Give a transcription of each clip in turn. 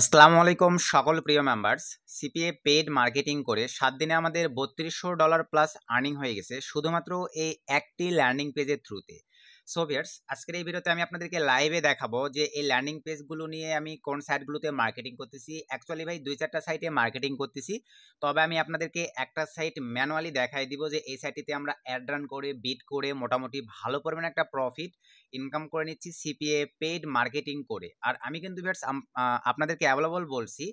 আসসালামু আলাইকুম সকল প্রিয় মেম্বার্স সিপিএ পেড মার্কেটিং করে সাত দিনে আমাদের বত্রিশশো ডলার প্লাস আর্নিং হয়ে গেছে শুধুমাত্র এই একটি ল্যান্ডিং পেজের থ্রুতে সোভিয়ার্স আজকের এই ভিডিওতে আমি আপনাদেরকে লাইভে দেখাবো যে এই ল্যান্ডিং পেজগুলো নিয়ে আমি কোন সাইটগুলোতে মার্কেটিং করতেছি অ্যাকচুয়ালি ভাই দুই চারটা সাইটে মার্কেটিং করতেছি তবে আমি আপনাদেরকে একটা সাইট ম্যানুয়ালি দেখাই দিব যে এই সাইটটিতে আমরা অ্যাড রান করে বিট করে মোটামুটি ভালো পরিমাণে একটা প্রফিট ইনকাম করে নিচ্ছি সিপিএ পেইড মার্কেটিং করে আর আমি কিন্তু ভিয়ার্স আপনাদেরকে অ্যাভেলেবল বলছি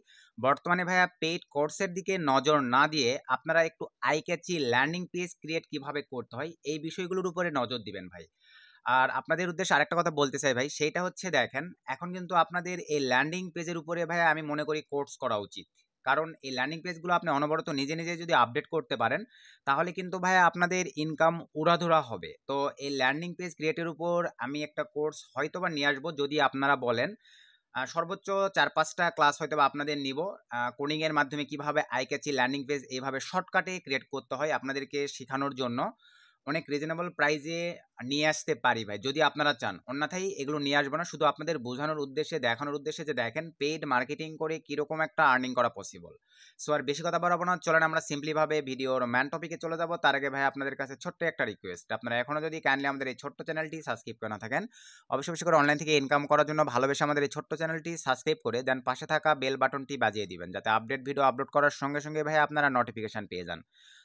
বর্তমানে ভাইয়া পেইড কোর্সের দিকে নজর না দিয়ে আপনারা একটু eye catchy landing page create কিভাবে করতে হয় এই বিষয়গুলোর উপরে নজর দিবেন ভাই আর আপনাদের উদ্দেশ্যে আরেকটা কথা বলতে চাই ভাই সেইটা হচ্ছে দেখেন এখন কিন্তু আপনাদের এই ল্যান্ডিং পেজের উপরে ভাই আমি মনে করি কোর্স করা উচিত কারণ এই ল্যান্ডিং পেজগুলো আপনি অনবরত নিজে নিজে যদি আপডেট করতে পারেন তাহলে কিন্তু ভাই আপনাদের ইনকাম উড়াধুরা হবে তো এই ল্যান্ডিং পেজ ক্রিয়েটের উপর আমি একটা কোর্স হয়তো বা নিয়ে আসবো যদি আপনারা বলেন সর্বোচ্চ চার পাঁচটা ক্লাস হয়তো বা আপনাদের নিব কোডিংয়ের মাধ্যমে কিভাবে আইকেচি ল্যান্ডিং পেজ এইভাবে শর্টকাটে ক্রিয়েট করতে হয় আপনাদেরকে শেখানোর জন্য অনেক রিজনেবল প্রাইজে নিয়ে আসতে পারি ভাই যদি আপনারা চান অন্যথায় এগুলো নিয়ে আসবো না শুধু আপনাদের বোঝানোর উদ্দেশ্যে দেখানোর উদ্দেশ্যে যে দেখেন পেইড মার্কেটিং করে কীরকম একটা আর্নিং করা পসিবল সো আর বেশি কথা বলবো না চলেন আমরা সিম্পলিভাবে ভিডিওর ম্যান টপিকে চলে যাবো তার আগে ভাই আপনাদের কাছে ছোট্ট একটা রিকোয়েস্ট আপনারা এখনও যদি কাইন্ডলি আমাদের এই ছোট্ট চ্যানেলটি সাবস্ক্রাইব করে না থাকেন অবশ্যই বিশেষ করে অনলাইন থেকে ইনকাম করার জন্য ভালোবেসে আমাদের এই ছোট্ট চ্যানেলটি সাবস্ক্রাইব করে দেন পাশে থাকা বেল বাটনটি বাজিয়ে দিবেন যাতে আপডেট ভিডিও আপলোড করার সঙ্গে সঙ্গে ভাই আপনারা নোটিফিকেশান পেয়ে যান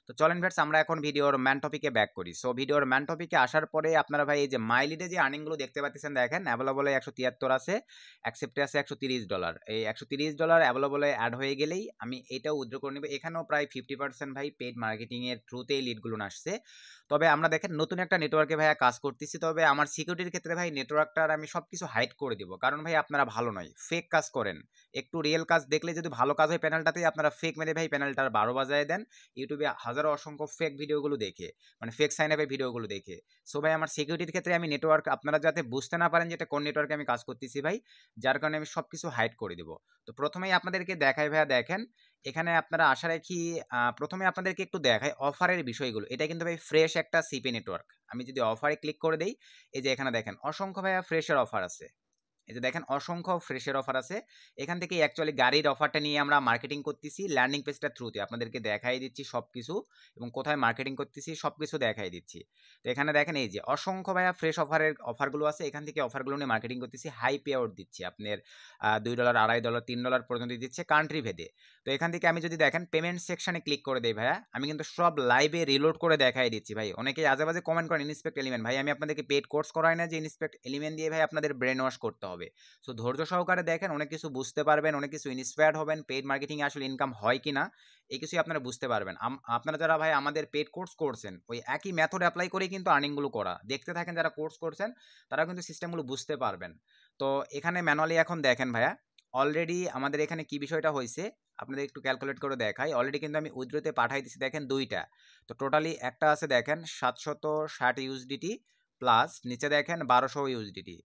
তো চলেন ভ্যাটস আমরা এখন ভিডিওর ম্যান টপিকে ব্যাক করি সো ভিডিওর ম্যান টপিকে আসার পর তারপরে আপনারা ভাই এই যে মাইলিডে যে আর্নিংগুলো দেখতে পাচ্ছেন দেখেন অ্যাভেলেবলে একশো তিয়াত্তর আছে অ্যাকসেপ্টে আছে একশো তিরিশ ডলার এই একশো তিরিশ ডলার অ্যাভেলেবলে অ্যাড হয়ে গেলেই আমি এটাও উদ্র করে নেব এখানেও প্রায় ফিফটি পার্সেন্ট ভাই পেড মার্কেটিংয়ের থ্রুতেই লিডগুলো আসছে তবে আমরা দেখেন নতুন একটা নেটওয়ার্কে ভাইয়া কাজ করতেছি তবে আমার সিকিউরিটির ক্ষেত্রে ভাই নেটওয়ার্কটার আমি সব কিছু হাইড করে দিব কারণ ভাই আপনারা ভালো নয় ফেক কাজ করেন একটু রিয়েল কাজ দেখলে যদি ভালো কাজ হয় প্যানেলটাতেই আপনারা ফেক মেরে ভাই প্যানেলটার বারো বাজায় দেন ইউটিউবে হাজারো অসংখ্য ফেক ভিডিওগুলো দেখে মানে ফেক সাইন আপে ভিডিওগুলো দেখে সো ভাই ভাই আমার সিকিউরিটির ক্ষেত্রে আমি নেটওয়ার্ক আপনারা যাতে বুঝতে না পারেন যেটা কোন নেটওয়ার্কে আমি কাজ করতেছি ভাই যার কারণে আমি সব কিছু হাইড করে দেবো তো প্রথমেই আপনাদেরকে দেখাই ভাইয়া দেখেন এখানে আপনারা আশা রাখি প্রথমে আপনাদেরকে একটু দেখাই অফারের বিষয়গুলো এটা কিন্তু ভাই ফ্রেশ একটা সিপি নেটওয়ার্ক আমি যদি অফারে ক্লিক করে দিই এই যে এখানে দেখেন অসংখ্য ভাইয়া ফ্রেশের অফার আছে এই যে দেখেন অসংখ্য ফ্রেশের অফার আছে এখান থেকে অ্যাকচুয়ালি গাড়ির অফারটা নিয়ে আমরা মার্কেটিং করতেছি লার্নিং পেজটা থ্রুতে আপনাদেরকে দেখাই দিচ্ছি সব কিছু এবং কোথায় মার্কেটিং করতেছি সব কিছু দেখাই দিচ্ছি তো এখানে দেখেন এই যে অসংখ্য ভাইয়া ফ্রেশ অফারের অফারগুলো আছে এখান থেকে অফারগুলো নিয়ে মার্কেটিং করতেছি হাই পে আউট দিচ্ছি আপনার দুই ডলার আড়াই ডলার তিন ডলার পর্যন্ত দিচ্ছে কান্ট্রি ভেদে তো এখান থেকে আমি যদি দেখেন পেমেন্ট সেকশানে ক্লিক করে দেই ভাইয়া আমি কিন্তু সব লাইভে রিলোড করে দেখাই দিচ্ছি ভাই অনেকেই আজেবাজে কমেন্ট করেন ইন্সপেক্ট এলিমেন্ট ভাই আমি আপনাদেরকে পেড কোর্স করাই না যে ইন্সপেক্ট এলিমেন্ট দিয়ে ভাই আপনাদের ব্রেন ওয়াশ করতে হবে সো ধৈর্য সহকারে দেখেন অনেক কিছু বুঝতে পারবেন অনেক কিছু ইন্সপায়ার্ড হবেন পেড মার্কেটিংয়ে আসলে ইনকাম হয় কি না এই কিছুই আপনারা বুঝতে পারবেন আপনারা যারা ভাই আমাদের পেড কোর্স করছেন ওই একই মেথড অ্যাপ্লাই করেই কিন্তু আর্নিংগুলো করা দেখতে থাকেন যারা কোর্স করছেন তারা কিন্তু সিস্টেমগুলো বুঝতে পারবেন তো এখানে ম্যানুয়ালি এখন দেখেন ভাইয়া অলরেডি আমাদের এখানে কি বিষয়টা হয়েছে আপনাদের একটু ক্যালকুলেট করে দেখাই অলরেডি কিন্তু আমি উইদ্রোতে পাঠাই দিচ্ছি দেখেন দুইটা তো টোটালি একটা আছে দেখেন সাতশত ষাট ইউজডিটি প্লাস নিচে দেখেন বারোশো ইউজডিটি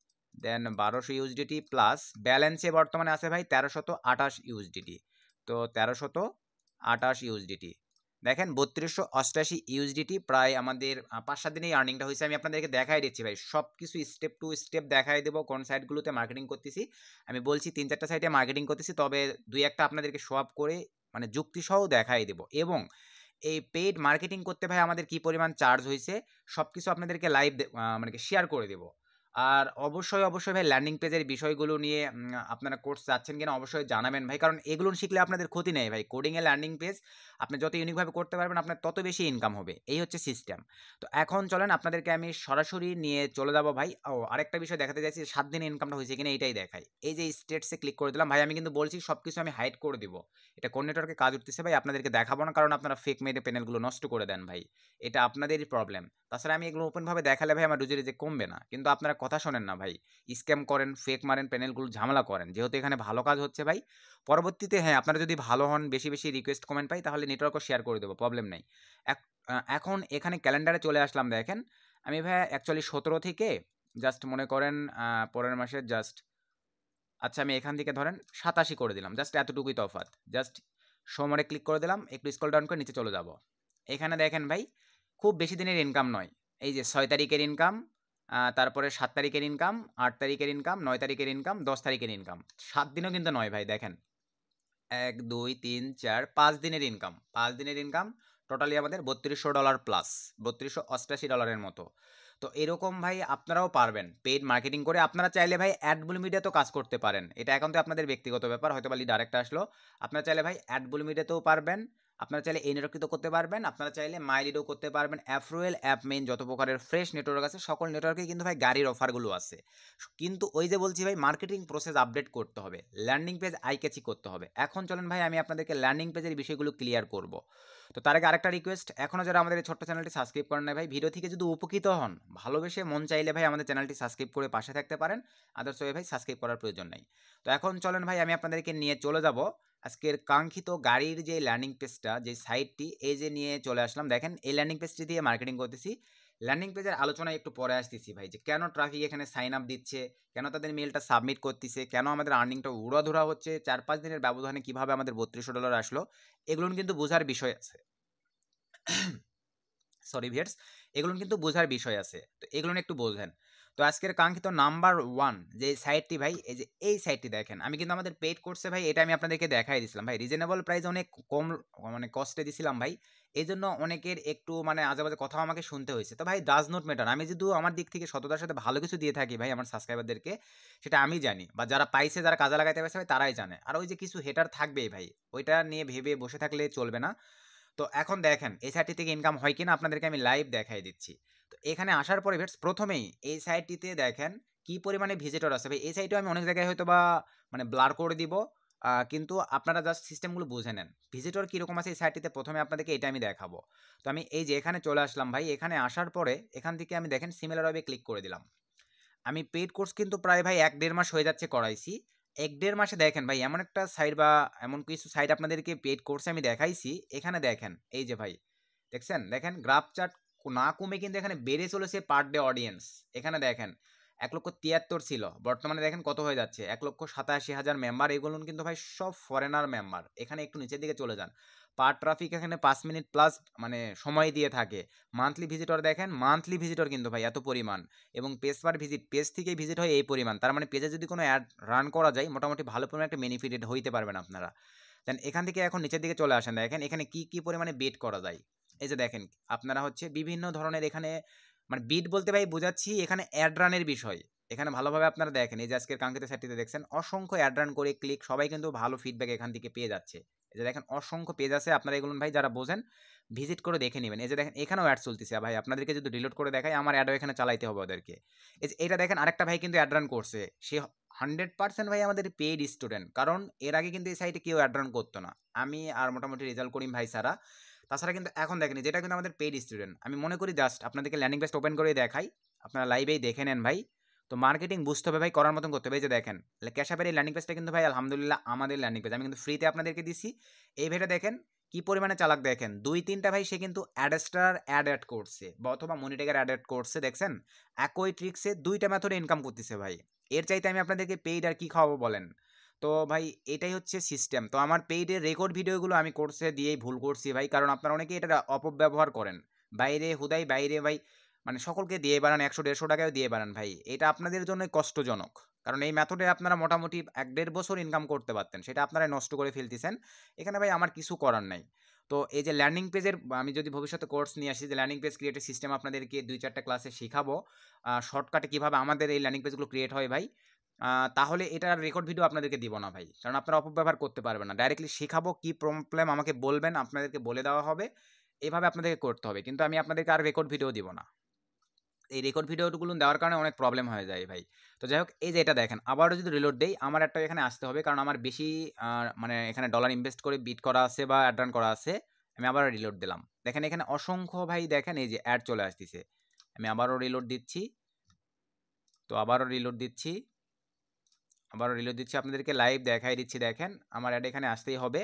দেন বারোশো ইউজডিটি প্লাস ব্যালেন্সে বর্তমানে আছে ভাই তেরোশত আঠাশ ইউজডিটি তো তেরোশত আঠাশ ইউজডিটি দেখেন বত্রিশশো অষ্টাশি ইউজডিটি প্রায় আমাদের পাঁচ সাত দিনেই আর্নিংটা হয়েছে আমি আপনাদেরকে দেখাই দিচ্ছি ভাই সব কিছু স্টেপ টু স্টেপ দেখাই দেবো কোন সাইটগুলোতে মার্কেটিং করতেছি আমি বলছি তিন চারটা সাইটে মার্কেটিং করতেছি তবে দুই একটা আপনাদেরকে শো আপ করে মানে যুক্তিসহ দেখাই দেবো এবং এই পেইড মার্কেটিং করতে ভাই আমাদের কি পরিমাণ চার্জ হয়েছে সব কিছু আপনাদেরকে লাইভ মানে শেয়ার করে দেবো আর অবশ্যই অবশ্যই ভাই ল্যান্ডিং পেজের বিষয়গুলো নিয়ে আপনারা কোর্স চাচ্ছেন কিনা অবশ্যই জানাবেন ভাই কারণ এগুলো শিখলে আপনাদের ক্ষতি নেই ভাই কোডিংয়ে ল্যান্ডিং পেজ আপনি যত ইউনিকভাবে করতে পারবেন আপনার তত বেশি ইনকাম হবে এই হচ্ছে সিস্টেম তো এখন চলেন আপনাদেরকে আমি সরাসরি নিয়ে চলে যাবো ভাই ও আরেকটা বিষয় দেখাতে চাইছি সাত দিনে ইনকামটা হয়েছে কিনা এটাই দেখাই এই যে স্টেটসে ক্লিক করে দিলাম ভাই আমি কিন্তু বলছি সব কিছু আমি হাইড করে দিব এটা কোন নেটওয়ার্কে কাজ উঠতেছে ভাই আপনাদেরকে দেখাবো না কারণ আপনারা ফেক মেরে প্যানেলগুলো নষ্ট করে দেন ভাই এটা আপনাদেরই প্রবলেম তাছাড়া আমি এগুলো ওপেনভাবে দেখালে ভাই আমার রুজি রেজে কমবে না কিন্তু আপনারা কথা শোনেন না ভাই স্ক্যাম করেন ফেক মারেন প্যানেলগুলো ঝামেলা করেন যেহেতু এখানে ভালো কাজ হচ্ছে ভাই পরবর্তীতে হ্যাঁ আপনারা যদি ভালো হন বেশি বেশি রিকোয়েস্ট কমেন্ট পাই তাহলে নেটওয়ার্কও শেয়ার করে দেবো প্রবলেম নেই এখন এখানে ক্যালেন্ডারে চলে আসলাম দেখেন আমি ভাই অ্যাকচুয়ালি সতেরো থেকে জাস্ট মনে করেন পরের মাসের জাস্ট আচ্ছা আমি এখান থেকে ধরেন সাতাশি করে দিলাম জাস্ট এতটুকুই তফাত জাস্ট সোমবারে ক্লিক করে দিলাম একটু স্কল ডাউন করে নিচে চলে যাব এখানে দেখেন ভাই খুব বেশি দিনের ইনকাম নয় এই যে ছয় তারিখের ইনকাম তারপরে সাত তারিখের ইনকাম আট তারিখের ইনকাম নয় তারিখের ইনকাম দশ তারিখের ইনকাম সাত দিনও কিন্তু নয় ভাই দেখেন এক দুই তিন চার পাঁচ দিনের ইনকাম পাঁচ দিনের ইনকাম টোটালি আমাদের বত্রিশশো ডলার প্লাস বত্রিশশো অষ্টাশি ডলারের মতো তো এরকম ভাই আপনারাও পারবেন পেইড মার্কেটিং করে আপনারা চাইলে ভাই অ্যাডবুল মিডিয়াতেও কাজ করতে পারেন এটা এখন তো আপনাদের ব্যক্তিগত ব্যাপার হয়তো বা ডাইরেক্ট আসলো আপনারা চাইলে ভাই অ্যাডবুল মিডিয়াতেও পারবেন আপনারা চাইলে এই নেটওয়ার্কটিও করতে পারবেন আপনারা চাইলে মাইলিডও করতে পারবেন অ্যাফ্রোয়েল অ্যাপ মেইন যত প্রকারের ফ্রেশ নেটওয়ার্ক আছে সকল নেটওয়ার্কে কিন্তু ভাই গাড়ির অফারগুলো আছে কিন্তু ওই যে বলছি ভাই মার্কেটিং প্রসেস আপডেট করতে হবে ল্যান্ডিং পেজ আইকেচি করতে হবে এখন চলেন ভাই আমি আপনাদেরকে ল্যান্ডিং পেজের বিষয়গুলো ক্লিয়ার করব তো তার আগে আরেকটা রিকোয়েস্ট এখনও যারা আমাদের এই ছোট্ট চ্যানেলটি সাবস্ক্রাইব করেন না ভাই ভিডিও থেকে যদি উপকৃত হন ভালোবেসে মন চাইলে ভাই আমাদের চ্যানেলটি সাবস্ক্রাইব করে পাশে থাকতে পারেন আদার্স ভাই সাবস্ক্রাইব করার প্রয়োজন নাই তো এখন চলেন ভাই আমি আপনাদেরকে নিয়ে চলে যাব আজকের কাঙ্ক্ষিত গাড়ির যে ল্যান্ডিং পেজটা যে সাইটটি এই যে নিয়ে চলে আসলাম দেখেন এই ল্যান্ডিং পেজটি দিয়ে মার্কেটিং করতেছি ল্যান্ডিং পেজের আলোচনায় একটু পরে আসতেছি ভাই যে কেন ট্রাফিক এখানে সাইন আপ দিচ্ছে কেন তাদের মেলটা সাবমিট করতেছে কেন আমাদের আর্নিংটা উড়াধুরা হচ্ছে চার পাঁচ দিনের ব্যবধানে কিভাবে আমাদের বত্রিশশো ডলার আসলো এগুলো কিন্তু বোঝার বিষয় আছে সরি ভিয়ার্স এগুলো কিন্তু বোঝার বিষয় আছে তো এগুলো একটু বোঝেন তো আজকের কাঙ্ক্ষিত নাম্বার ওয়ান যে সাইটটি ভাই এই যে এই সাইটটি দেখেন আমি কিন্তু আমাদের পেড কোর্সে ভাই এটা আমি আপনাদেরকে দেখাই দিয়েছিলাম ভাই রিজনেবল প্রাইস অনেক কম মানে কস্টে দিছিলাম ভাই এই জন্য অনেকের একটু মানে আজেবাজে কথাও আমাকে শুনতে হয়েছে তো ভাই ডাজ নট ম্যাটার আমি যদিও আমার দিক থেকে সততার সাথে ভালো কিছু দিয়ে থাকি ভাই আমার সাবস্ক্রাইবারদেরকে সেটা আমি জানি বা যারা পাইছে যারা কাজে লাগাইতে পারছে ভাই তারাই জানে আর ওই যে কিছু হেটার থাকবেই ভাই ওইটা নিয়ে ভেবে বসে থাকলে চলবে না তো এখন দেখেন এই সাইটটি থেকে ইনকাম হয় কিনা আপনাদেরকে আমি লাইভ দেখাই দিচ্ছি এখানে আসার পরে ভেটস প্রথমেই এই সাইটটিতে দেখেন কি পরিমাণে ভিজিটর আসবে এই সাইটেও আমি অনেক জায়গায় হয়তো বা মানে ব্লার করে দিব কিন্তু আপনারা জাস্ট সিস্টেমগুলো বুঝে নেন ভিজিটর কীরকম আছে এই সাইটটিতে প্রথমে আপনাদেরকে এটা আমি দেখাবো তো আমি এই যে এখানে চলে আসলাম ভাই এখানে আসার পরে এখান থেকে আমি দেখেন সিমিলারভাবে ক্লিক করে দিলাম আমি পেড কোর্স কিন্তু প্রায় ভাই এক দেড় মাস হয়ে যাচ্ছে করাইছি এক দেড় মাসে দেখেন ভাই এমন একটা সাইট বা এমন কিছু সাইট আপনাদেরকে পেড কোর্সে আমি দেখাইছি এখানে দেখেন এই যে ভাই দেখছেন দেখেন গ্রাফ চার্ট না কমে কিন্তু এখানে বেড়ে চলেছে পার ডে অডিয়েন্স এখানে দেখেন এক লক্ষ তিয়াত্তর ছিল বর্তমানে দেখেন কত হয়ে যাচ্ছে এক লক্ষ সাতাশি হাজার মেম্বার এগুলো কিন্তু ভাই সব ফরেনার মেম্বার এখানে একটু নিচের দিকে চলে যান পার ট্রাফিক এখানে পাঁচ মিনিট প্লাস মানে সময় দিয়ে থাকে মান্থলি ভিজিটর দেখেন মান্থলি ভিজিটর কিন্তু ভাই এত পরিমাণ এবং পেজ পার ভিজিট পেজ থেকেই ভিজিট হয় এই পরিমাণ তার মানে পেজে যদি কোনো অ্যাড রান করা যায় মোটামুটি ভালো পরিমাণে একটা বেনিফিটেড হইতে পারবেন আপনারা দেন এখান থেকে এখন নিচের দিকে চলে আসেন দেখেন এখানে কি কি পরিমাণে বেট করা যায় এই যে দেখেন আপনারা হচ্ছে বিভিন্ন ধরনের এখানে মানে বিট বলতে ভাই বোঝাচ্ছি এখানে অ্যাডরানের বিষয় এখানে ভালোভাবে আপনারা দেখেন এই যে আজকের কাঙ্ক্ষিত সাইটটিতে দেখছেন অসংখ্য অ্যাডরান করে ক্লিক সবাই কিন্তু ভালো ফিডব্যাক এখান থেকে পেয়ে যাচ্ছে এই যে দেখেন অসংখ্য পেজ আছে আপনারা এগুলো ভাই যারা বোঝেন ভিজিট করে দেখে নেবেন এই যে দেখেন এখানেও অ্যাড চলতেছে ভাই আপনাদেরকে যদি ডিলোড করে দেখায় আমার অ্যাডও এখানে চালাইতে হবে ওদেরকে এই যে এটা দেখেন আরেকটা ভাই কিন্তু অ্যাড রান করছে সে হান্ড্রেড পার্সেন্ট ভাই আমাদের পেইড স্টুডেন্ট কারণ এর আগে কিন্তু এই সাইটে কেউ অ্যাড রান করতো না আমি আর মোটামুটি রেজাল্ট করিম ভাই সারা তাছাড়া কিন্তু এখন দেখেনি যেটা কিন্তু আমাদের পেইড স্টুডেন্ট আমি মনে করি জাস্ট আপনাদেরকে ল্যান্ডিং পেজ ওপেন করে দেখাই আপনারা লাইভেই দেখে নেন ভাই তো মার্কেটিং বুঝতে হবে ভাই করার মতন করতে হবে যে দেখেন ক্যাশ অ্যাপের এই ল্যান্ডিং পেজটা কিন্তু ভাই আলহামদুলিল্লাহ আমাদের ল্যান্ডিং পেজ আমি কিন্তু ফ্রিতে আপনাদেরকে দিছি এই ভেটা দেখেন কি পরিমাণে চালাক দেখেন দুই তিনটা ভাই সে কিন্তু অ্যাডাস্টার অ্যাড অ্যাড করছে বা অথবা মনিটেকার অ্যাড অ্যাড করছে দেখছেন একই ট্রিক্সে দুইটা ম্যাথড ইনকাম করতেছে ভাই এর চাইতে আমি আপনাদেরকে পেইড আর কি খাওয়াবো বলেন তো ভাই এটাই হচ্ছে সিস্টেম তো আমার পেইডের রেকর্ড ভিডিওগুলো আমি কোর্সে দিয়েই ভুল করছি ভাই কারণ আপনারা অনেকে এটা অপব্যবহার করেন বাইরে হুদাই বাইরে ভাই মানে সকলকে দিয়ে বেড়ান একশো দেড়শো টাকায় দিয়ে বানান ভাই এটা আপনাদের জন্য কষ্টজনক কারণ এই মেথডে আপনারা মোটামুটি এক দেড় বছর ইনকাম করতে পারতেন সেটা আপনারা নষ্ট করে ফেলতেছেন এখানে ভাই আমার কিছু করার নাই তো এই যে ল্যান্ডিং পেজের আমি যদি ভবিষ্যতে কোর্স নিয়ে আসি যে ল্যান্ডিং পেজ ক্রিয়েটের সিস্টেম আপনাদেরকে দুই চারটা ক্লাসে শেখাবো শর্টকাটে কীভাবে আমাদের এই ল্যান্ডিং পেজগুলো ক্রিয়েট হয় ভাই তাহলে এটার রেকর্ড ভিডিও আপনাদেরকে দিব না ভাই কারণ আপনারা অপব্যবহার করতে পারবেন না ডাইরেক্টলি শেখাবো কী প্রবলেম আমাকে বলবেন আপনাদেরকে বলে দেওয়া হবে এভাবে আপনাদেরকে করতে হবে কিন্তু আমি আপনাদেরকে আর রেকর্ড ভিডিও দিব না এই রেকর্ড ভিডিওগুলো দেওয়ার কারণে অনেক প্রবলেম হয়ে যায় ভাই তো যাই হোক এই যে এটা দেখেন আবারও যদি রিলোড দেই আমার একটা এখানে আসতে হবে কারণ আমার বেশি মানে এখানে ডলার ইনভেস্ট করে বিট করা আছে বা অ্যাড্রান করা আছে আমি আবারও রিলোড দিলাম দেখেন এখানে অসংখ্য ভাই দেখেন এই যে অ্যাড চলে আসতেছে আমি আবারও রিলোড দিচ্ছি তো আবারও রিলোড দিচ্ছি আবার রিলো দিচ্ছি আপনাদেরকে লাইভ দেখাই দিচ্ছি দেখেন আমার অ্যাড এখানে আসতেই হবে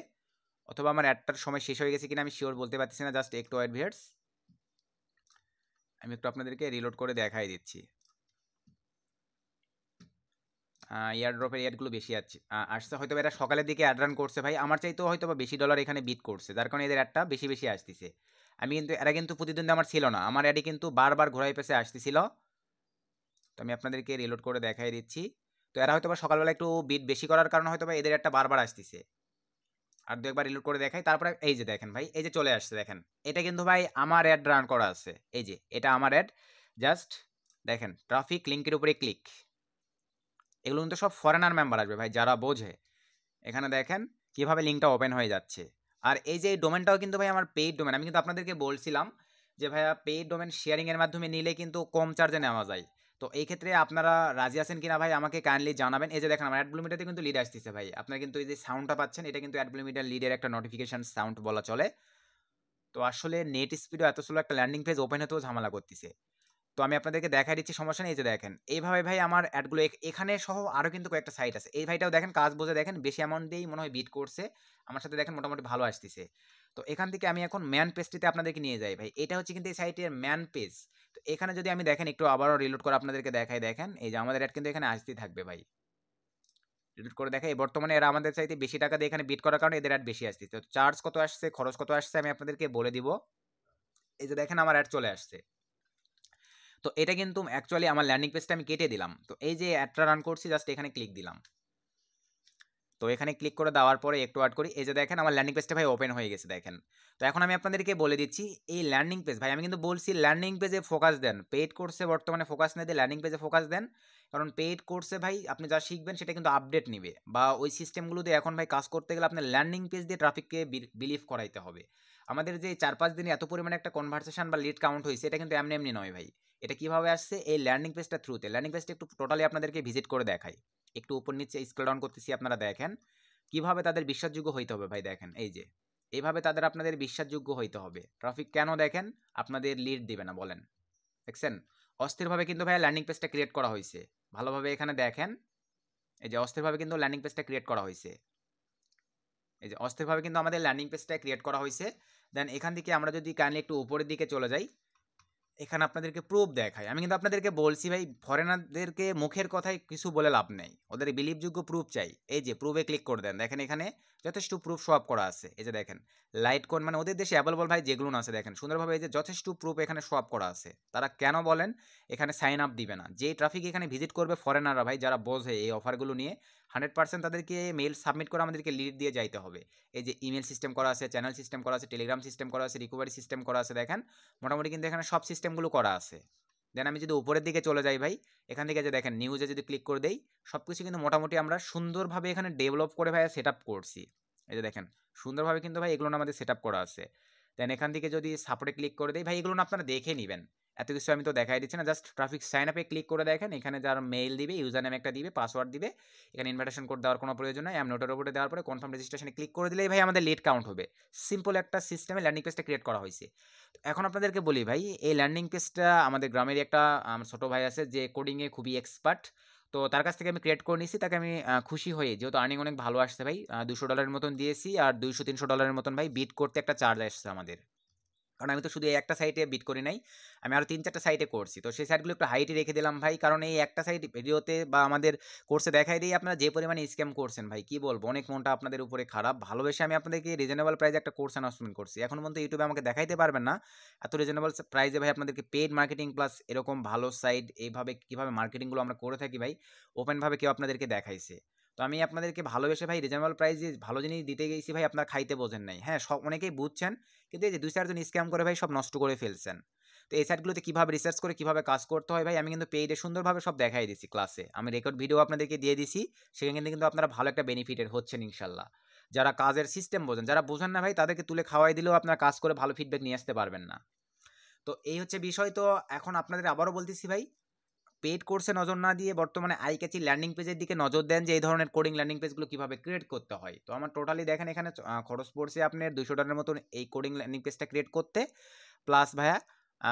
অথবা আমার অ্যাডটার সময় শেষ হয়ে গেছে কিনা আমি শিওর বলতে পারছি না জাস্ট একটু ওয়েট ভিয়ার্স আমি একটু আপনাদেরকে রিলোড করে দেখাই দিচ্ছি ড্রপের এয়ারগুলো বেশি আছে আসছে হয়তো এরা সকালের দিকে অ্যাড রান করছে ভাই আমার চাইতেও হয়তো বা বেশি ডলার এখানে বিট করছে যার কারণে এদের অ্যাডটা বেশি বেশি আসতেছে আমি কিন্তু এরা কিন্তু প্রতিদ্বন্দ্বী আমার ছিল না আমার অ্যাডে কিন্তু বারবার ঘোরাই পেছে আসতেছিল তো আমি আপনাদেরকে রিলোড করে দেখাই দিচ্ছি তো এরা হয়তো বা সকালবেলা একটু বিট বেশি করার কারণে হয়তো বা এদের একটা বারবার আসতেছে আর দু একবার রিলোড করে দেখাই তারপরে এই যে দেখেন ভাই এই যে চলে আসছে দেখেন এটা কিন্তু ভাই আমার অ্যাড রান করা আছে এই যে এটা আমার অ্যাড জাস্ট দেখেন ট্রাফিক লিঙ্কের উপরে ক্লিক এগুলো কিন্তু সব ফরেনার মেম্বার আসবে ভাই যারা বোঝে এখানে দেখেন কিভাবে লিঙ্কটা ওপেন হয়ে যাচ্ছে আর এই যে ডোমেনটাও কিন্তু ভাই আমার পেইড ডোমেন আমি কিন্তু আপনাদেরকে বলছিলাম যে ভাইয়া পেইড ডোমেন শেয়ারিংয়ের মাধ্যমে নিলে কিন্তু কম চার্জে নেওয়া যায় তো এই ক্ষেত্রে আপনারা রাজি আছেন কিনা ভাই আমাকে কাইন্ডলি জানাবেন এই যে দেখেন আমার অ্যাডব্লুমিটাতে কিন্তু লিড আসতেছে ভাই আপনারা কিন্তু এই যে সাউন্ডটা পাচ্ছেন এটা কিন্তু অ্যাডব্লুমিটার লিডের একটা নোটিফিকেশান সাউন্ড বলা চলে তো আসলে নেট স্পিডও এত স্লো একটা ল্যান্ডিং পেজ ওপেন হতেও ঝামেলা করতেছে তো আমি আপনাদেরকে দেখাই দিচ্ছি সমস্যা নেই এই যে দেখেন এইভাবে ভাই আমার অ্যাডগুলো এখানে সহ আরও কিন্তু কয়েকটা সাইট আছে এই ভাইটাও দেখেন কাজ বোঝে দেখেন বেশি অ্যামাউন্ট দিয়েই মনে হয় বিট করছে আমার সাথে দেখেন মোটামুটি ভালো আসতেছে তো এখান থেকে আমি এখন ম্যান পেজটিতে আপনাদেরকে নিয়ে যাই ভাই এটা হচ্ছে কিন্তু এই সাইটের ম্যান পেজ এখানে যদি আমি দেখেন একটু আবারও রিলোড করে আপনাদেরকে দেখাই দেখেন এই যে আমাদের অ্যাড কিন্তু এখানে আসতেই থাকবে ভাই রিলোড করে দেখাই বর্তমানে এরা আমাদের চাইতে বেশি টাকা দিয়ে এখানে বিট করার কারণে এদের অ্যাড বেশি আসছে তো চার্জ কত আসছে খরচ কত আসছে আমি আপনাদেরকে বলে দিব এই যে দেখেন আমার অ্যাড চলে আসছে তো এটা কিন্তু অ্যাকচুয়ালি আমার ল্যান্ডিং পেজটা আমি কেটে দিলাম তো এই যে অ্যাডটা রান করছি জাস্ট এখানে ক্লিক দিলাম তো এখানে ক্লিক করে দেওয়ার পরে একটু অ্যাড করি এই যে দেখেন আমার ল্যান্ডিং পেজটা ভাই ওপেন হয়ে গেছে দেখেন তো এখন আমি আপনাদেরকে বলে দিচ্ছি এই ল্যান্ডিং পেজ ভাই আমি কিন্তু বলছি ল্যান্ডিং পেজে ফোকাস দেন পেইড কোর্সে বর্তমানে ফোকাস না দিয়ে ল্যান্ডিং পেজে ফোকাস দেন কারণ পেইড কোর্সে ভাই আপনি যা শিখবেন সেটা কিন্তু আপডেট নিবে বা ওই সিস্টেমগুলোতে এখন ভাই কাজ করতে গেলে আপনার ল্যান্ডিং পেজ দিয়ে ট্রাফিককে বিলিভ করাইতে হবে আমাদের যে চার পাঁচ দিনে এত পরিমাণে একটা কনভারসেশন বা লিড কাউন্ট হয়েছে এটা কিন্তু এমনি এমনি নয় ভাই এটা কীভাবে আসছে এই ল্যান্ডিং পেজটা থ্রুতে ল্যান্ডিং পেজটা একটু টোটালি আপনাদেরকে ভিজিট করে দেখাই একটু উপর নিচে স্কেল ডাউন করতেছি আপনারা দেখেন কিভাবে তাদের বিশ্বাসযোগ্য হইতে হবে ভাই দেখেন এই যে এইভাবে তাদের আপনাদের বিশ্বাসযোগ্য হইতে হবে ট্রাফিক কেন দেখেন আপনাদের লিড দিবে না বলেন দেখছেন অস্থিরভাবে কিন্তু ভাই ল্যান্ডিং পেজটা ক্রিয়েট করা হয়েছে ভালোভাবে এখানে দেখেন এই যে অস্থিরভাবে কিন্তু ল্যান্ডিং পেজটা ক্রিয়েট করা হয়েছে এই যে অস্থিরভাবে কিন্তু আমাদের ল্যান্ডিং পেজটা ক্রিয়েট করা হয়েছে দেন এখান থেকে আমরা যদি কাইন্ডলি একটু উপরের দিকে চলে যাই এখানে আপনাদেরকে প্রুফ দেখায় আমি কিন্তু আপনাদেরকে বলছি ভাই ফরেনারদেরকে মুখের কথায় কিছু বলে লাভ নেই ওদের বিলিভযোগ্য প্রুফ চাই এই যে প্রুফে ক্লিক করে দেন দেখেন এখানে যথেষ্ট প্রুফ সব করা আছে এই যে দেখেন লাইট কোন মানে ওদের দেশে অ্যাভেলেবল ভাই যেগুলো আছে দেখেন সুন্দরভাবে এই যে যথেষ্ট প্রুফ এখানে সব করা আছে তারা কেন বলেন এখানে সাইন আপ দিবে না যে ট্রাফিক এখানে ভিজিট করবে ফরেনাররা ভাই যারা বোঝে এই অফারগুলো নিয়ে হান্ড্রেড পার্সেন্ট তাদেরকে মেল সাবমিট করে আমাদেরকে লিড দিয়ে যাইতে হবে এই যে ইমেল সিস্টেম করা আছে চ্যানেল সিস্টেম করা আছে টেলিগ্রাম সিস্টেম করা আছে রিকোভারি সিস্টেম করা আছে দেখেন মোটামুটি কিন্তু এখানে সব সিস্টেমগুলো করা আছে দেন আমি যদি উপরের দিকে চলে যাই ভাই এখান থেকে যে দেখেন নিউজে যদি ক্লিক করে দেই সব কিছু কিন্তু মোটামুটি আমরা সুন্দরভাবে এখানে ডেভেলপ করে ভাই সেট করছি এই যে দেখেন সুন্দরভাবে কিন্তু ভাই এগুলো আমাদের সেট করা আছে দেন এখান থেকে যদি সাপোর্টে ক্লিক করে দিই ভাই এগুলো আপনারা দেখে নেবেন এত কিছু আমি তো দেখাই দিচ্ছি না জাস্ট ট্রাফিক সাইন আপে ক্লিক করে দেখেন এখানে যার মেইল দিবে ইউজার নেম একটা দিবে পাসওয়ার্ড দিবে এখানে ইনভাইটেশন কোড দেওয়ার কোনো প্রয়োজন নাই আমি নোটের ওপরে দেওয়ার পরে কনফার্ম রেজিস্ট্রেশনে ক্লিক করে দিলেই ভাই আমাদের লেট কাউন্ট হবে সিম্পল একটা সিস্টেমে ল্যান্ডিং পেজটা ক্রিয়েট করা হয়েছে এখন আপনাদেরকে বলি ভাই এই ল্যান্ডিং পেজটা আমাদের গ্রামের একটা ছোটো ভাই আছে যে কোডিংয়ে খুবই এক্সপার্ট তো তার কাছ থেকে আমি ক্রিয়েট করে নিয়েছি তাকে আমি খুশি হয়ে যেহেতু আর্নিং অনেক ভালো আসছে ভাই দুশো ডলারের মতন দিয়েছি আর দুইশো তিনশো ডলারের মতন ভাই বিট করতে একটা চার্জ আসছে আমাদের কারণ আমি তো শুধু এই একটা সাইটে বিট করি নাই আমি আরও তিন চারটা সাইটে করছি তো সেই সাইটগুলো একটু হাইটে রেখে দিলাম ভাই কারণ এই একটা সাইট ভিডিওতে বা আমাদের কোর্সে দেখাই দিয়ে আপনারা যে পরিমাণে স্ক্যাম করছেন ভাই কী বলবো অনেক মনটা আপনাদের উপরে খারাপ ভালোবেসে আমি আপনাদেরকে রিজনেবল প্রাইজে একটা কোর্স অ্যানাউন্সমেন্ট করছি এখন পর্যন্ত ইউটিউবে আমাকে দেখাইতে পারবেন না এত রিজনেবল প্রাইজে ভাই আপনাদেরকে পেড মার্কেটিং প্লাস এরকম ভালো সাইট এইভাবে কীভাবে মার্কেটিংগুলো আমরা করে থাকি ভাই ওপেনভাবে কেউ আপনাদেরকে দেখাইছে তো আমি আপনাদেরকে ভালোবেসে ভাই রিজনেবল প্রাইসে ভালো জিনিস দিতে গেছি ভাই আপনার খাইতে বোঝেন নাই হ্যাঁ সব অনেকেই বুঝছেন কিন্তু এই যে দুই চারজন স্ক্যাম করে ভাই সব নষ্ট করে ফেলছেন তো এই সাইটগুলোতে কীভাবে রিসার্চ করে কীভাবে কাজ করতে হয় ভাই আমি কিন্তু পেইডে সুন্দরভাবে সব দেখাই দিছি ক্লাসে আমি রেকর্ড ভিডিও আপনাদেরকে দিয়ে দিছি সেখানে কিন্তু আপনারা ভালো একটা বেনিফিটের হচ্ছেন ইনশাল্লাহ যারা কাজের সিস্টেম বোঝেন যারা বোঝেন না ভাই তাদেরকে তুলে খাওয়াই দিলেও আপনারা কাজ করে ভালো ফিডব্যাক নিয়ে আসতে পারবেন না তো এই হচ্ছে বিষয় তো এখন আপনাদের আবারও বলতেছি ভাই পেড কোর্সে নজর না দিয়ে বর্তমানে আই ক্যাচি ল্যান্ডিং পেজের দিকে নজর দেন যে এই ধরনের কোডিং ল্যান্ডিং পেজগুলো কীভাবে ক্রিয়েট করতে হয় তো আমার টোটালি দেখেন এখানে খরচ পড়ছে আপনার দুশো ডলারের মতন এই কোডিং ল্যান্ডিং পেজটা ক্রিয়েট করতে প্লাস ভায়া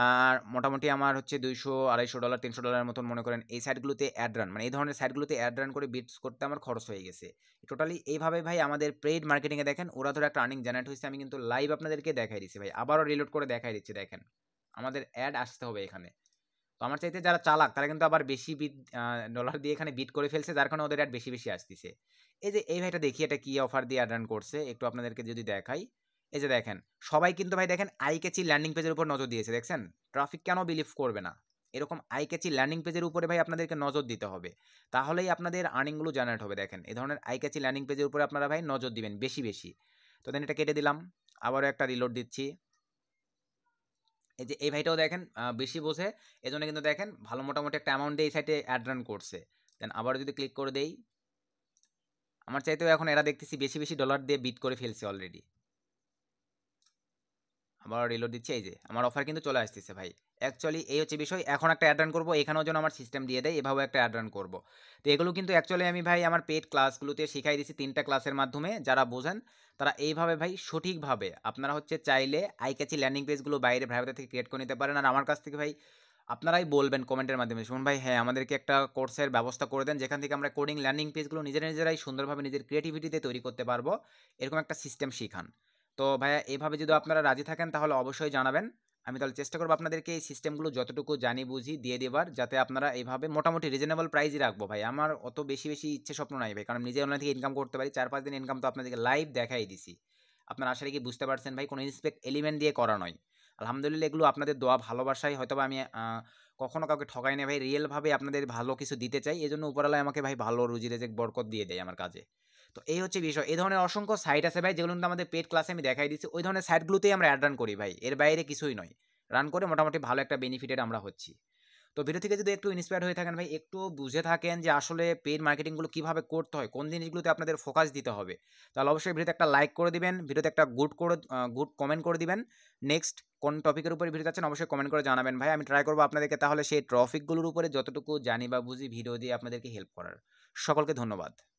আর মোটামুটি আমার হচ্ছে দুইশো আড়াইশো ডলার তিনশো ডলারের মতন মনে করেন এই সাইটগুলোতে অ্যাড রান মানে এই ধরনের সাইটগুলোতে অ্যাড রান করে বিটস করতে আমার খরচ হয়ে গেছে টোটালি এইভাবে ভাই আমাদের পেইড মার্কেটিংয়ে দেখেন ওরা ধরো একটা আর্নিং জেনারেট হয়েছে আমি কিন্তু লাইভ আপনাদেরকে দেখাই দিচ্ছি ভাই আবারও রিলোড করে দেখাই দিচ্ছি দেখেন আমাদের অ্যাড আসতে হবে এখানে তো আমার চাইতে যারা চালাক তারা কিন্তু আবার বেশি বিট ডলার দিয়ে এখানে বিট করে ফেলছে যার কারণে ওদের অ্যাড বেশি বেশি আসতেছে এই যে এই ভাইটা দেখি এটা কী অফার দিয়ে অ্যাড রান করছে একটু আপনাদেরকে যদি দেখাই এই যে দেখেন সবাই কিন্তু ভাই দেখেন আইকেচি ল্যান্ডিং পেজের উপর নজর দিয়েছে দেখছেন ট্রাফিক কেন বিলিভ করবে না এরকম আইকেচি ল্যান্ডিং পেজের উপরে ভাই আপনাদেরকে নজর দিতে হবে তাহলেই আপনাদের আর্নিংগুলো জেনারেট হবে দেখেন এই ধরনের আইকেচি ল্যান্ডিং পেজের উপরে আপনারা ভাই নজর দিবেন বেশি বেশি তো দেন এটা কেটে দিলাম আবারও একটা রিলোড দিচ্ছি এই যে এই ভাইটাও দেখেন বেশি বোঝে এজন্য কিন্তু দেখেন ভালো মোটামুটি একটা অ্যামাউন্ট এই সাইটে অ্যাড রান করছে দেন আবার যদি ক্লিক করে দেই আমার চাইতেও এখন এরা দেখতেছি বেশি বেশি ডলার দিয়ে বিট করে ফেলছে অলরেডি আবার রিলোড দিচ্ছে এই যে আমার অফার কিন্তু চলে আসতেছে ভাই অ্যাকচুয়ালি এই হচ্ছে বিষয় এখন একটা অ্যাড রান করবো এখানেও যেন আমার সিস্টেম দিয়ে দেয় এভাবে একটা অ্যাড রান করবো তো এগুলো কিন্তু অ্যাকচুয়ালি আমি ভাই আমার পেড ক্লাসগুলোতে শিখাই দিচ্ছি তিনটা ক্লাসের মাধ্যমে যারা বোঝেন তারা এইভাবে ভাই সঠিকভাবে আপনারা হচ্ছে চাইলে আইক্যাচি ল্যান্ডিং পেজগুলো বাইরে ভাইভাতে থেকে ক্রিয়েট করে নিতে পারেন আর আমার কাছ থেকে ভাই আপনারাই বলবেন কমেন্টের মাধ্যমে শুনুন ভাই হ্যাঁ আমাদেরকে একটা কোর্সের ব্যবস্থা করে দেন যেখান থেকে আমরা কোডিং ল্যান্ডিং পেজগুলো নিজেরা নিজেরাই সুন্দরভাবে নিজের ক্রিয়েটিভিটিতে তৈরি করতে পারবো এরকম একটা সিস্টেম শিখান তো ভাইয়া এভাবে যদি আপনারা রাজি থাকেন তাহলে অবশ্যই জানাবেন আমি তাহলে চেষ্টা করবো আপনাদেরকে এই সিস্টেমগুলো যতটুকু জানি বুঝি দিয়ে দেবার যাতে আপনারা এইভাবে মোটামুটি রিজনেবল প্রাইজই রাখবো ভাই আমার অত বেশি বেশি ইচ্ছে স্বপ্ন নাই ভাই কারণ নিজে অনলাইন থেকে ইনকাম করতে পারি চার পাঁচ দিন ইনকাম তো আপনাদেরকে লাইভ দেখাই দিছি আপনারা আশা কি বুঝতে পারছেন ভাই কোনো ইন্সপেক্ট এলিমেন্ট দিয়ে করা নয় আলহামদুলিল্লাহ এগুলো আপনাদের দোয়া ভালোবাসায় হয়তো আমি কখনো কাউকে ঠকাই না ভাই রিয়েলভাবে আপনাদের ভালো কিছু দিতে চাই এই জন্য উপরালায় আমাকে ভাই ভালো রুজি রেজেক বরকত দিয়ে দেয় আমার কাজে তো এই হচ্ছে বিষয় এই ধরনের অসংখ্য সাইট আছে ভাই যেগুলো কিন্তু আমাদের পেড ক্লাসে আমি দেখাই দিচ্ছি ওই ধরনের সাইটগুলোতেই আমরা অ্যাড রান করি ভাই এর বাইরে কিছুই নয় রান করে মোটামুটি ভালো একটা বেনিফিটেড আমরা হচ্ছি তো ভিডিও থেকে যদি একটু ইন্সপায়ার হয়ে থাকেন ভাই একটু বুঝে থাকেন যে আসলে পেড মার্কেটিংগুলো কীভাবে করতে হয় কোন জিনিসগুলোতে আপনাদের ফোকাস দিতে হবে তাহলে অবশ্যই ভিডিওতে একটা লাইক করে দিবেন ভিডিওতে একটা গুড করে গুড কমেন্ট করে দিবেন নেক্সট কোন টপিকের উপরে ভিডিও আছেন অবশ্যই কমেন্ট করে জানাবেন ভাই আমি ট্রাই করবো আপনাদেরকে তাহলে সেই ট্রফিকগুলোর উপরে যতটুকু জানি বা বুঝি ভিডিও দিয়ে আপনাদেরকে হেল্প করার সকলকে ধন্যবাদ